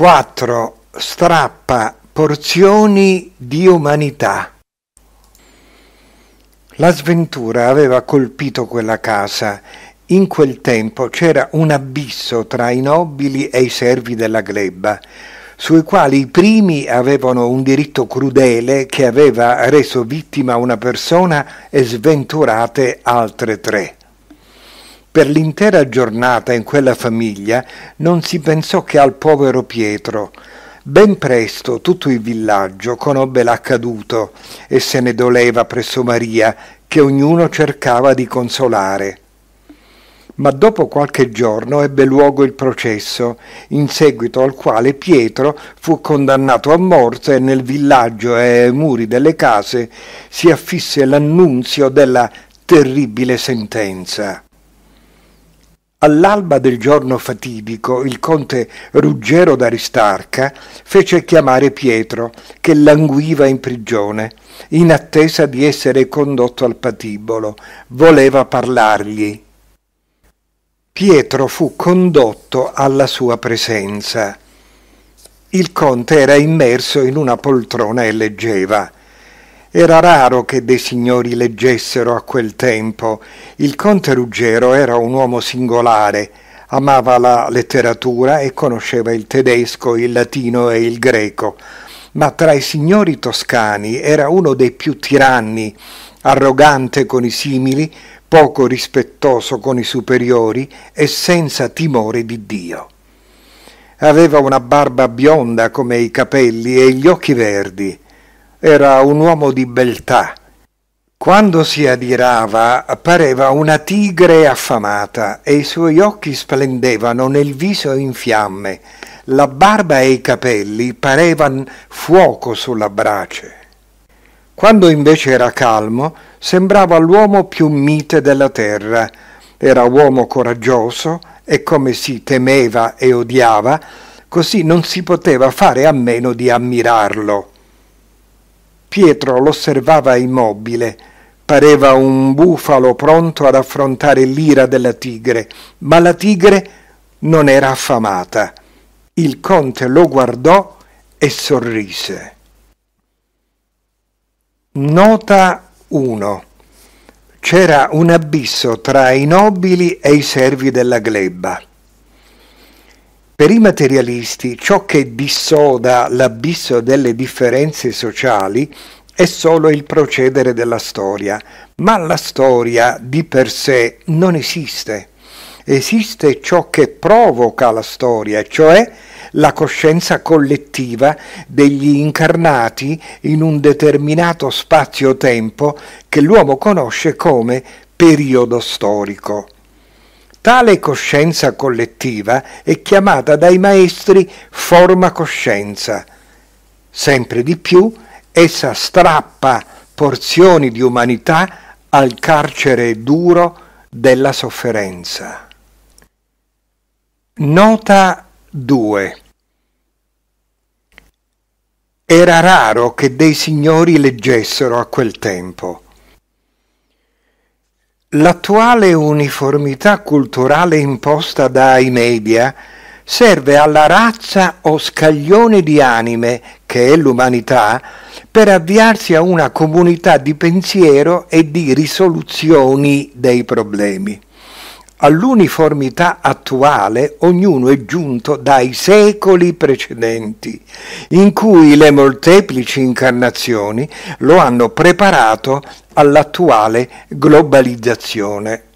4. Strappa porzioni di umanità. La sventura aveva colpito quella casa. In quel tempo c'era un abisso tra i nobili e i servi della gleba, sui quali i primi avevano un diritto crudele che aveva reso vittima una persona e sventurate altre tre. Per l'intera giornata in quella famiglia non si pensò che al povero Pietro. Ben presto tutto il villaggio conobbe l'accaduto e se ne doleva presso Maria, che ognuno cercava di consolare. Ma dopo qualche giorno ebbe luogo il processo, in seguito al quale Pietro fu condannato a morte e nel villaggio e ai muri delle case si affisse l'annunzio della terribile sentenza. All'alba del giorno fatidico il conte Ruggero d'Aristarca fece chiamare Pietro, che languiva in prigione, in attesa di essere condotto al patibolo. Voleva parlargli. Pietro fu condotto alla sua presenza. Il conte era immerso in una poltrona e leggeva. Era raro che dei signori leggessero a quel tempo. Il conte Ruggero era un uomo singolare, amava la letteratura e conosceva il tedesco, il latino e il greco, ma tra i signori toscani era uno dei più tiranni, arrogante con i simili, poco rispettoso con i superiori e senza timore di Dio. Aveva una barba bionda come i capelli e gli occhi verdi. Era un uomo di beltà. Quando si adirava pareva una tigre affamata e i suoi occhi splendevano nel viso in fiamme, la barba e i capelli parevan fuoco sulla brace. Quando invece era calmo, sembrava l'uomo più mite della terra. Era uomo coraggioso e come si temeva e odiava, così non si poteva fare a meno di ammirarlo. Pietro l'osservava immobile, pareva un bufalo pronto ad affrontare l'ira della tigre, ma la tigre non era affamata. Il conte lo guardò e sorrise. Nota 1. C'era un abisso tra i nobili e i servi della gleba. Per i materialisti ciò che dissoda l'abisso delle differenze sociali è solo il procedere della storia, ma la storia di per sé non esiste. Esiste ciò che provoca la storia, cioè la coscienza collettiva degli incarnati in un determinato spazio-tempo che l'uomo conosce come periodo storico. Tale coscienza collettiva è chiamata dai maestri forma coscienza. Sempre di più essa strappa porzioni di umanità al carcere duro della sofferenza. Nota 2 Era raro che dei signori leggessero a quel tempo L'attuale uniformità culturale imposta dai media serve alla razza o scaglione di anime, che è l'umanità, per avviarsi a una comunità di pensiero e di risoluzioni dei problemi. All'uniformità attuale ognuno è giunto dai secoli precedenti, in cui le molteplici incarnazioni lo hanno preparato all'attuale globalizzazione.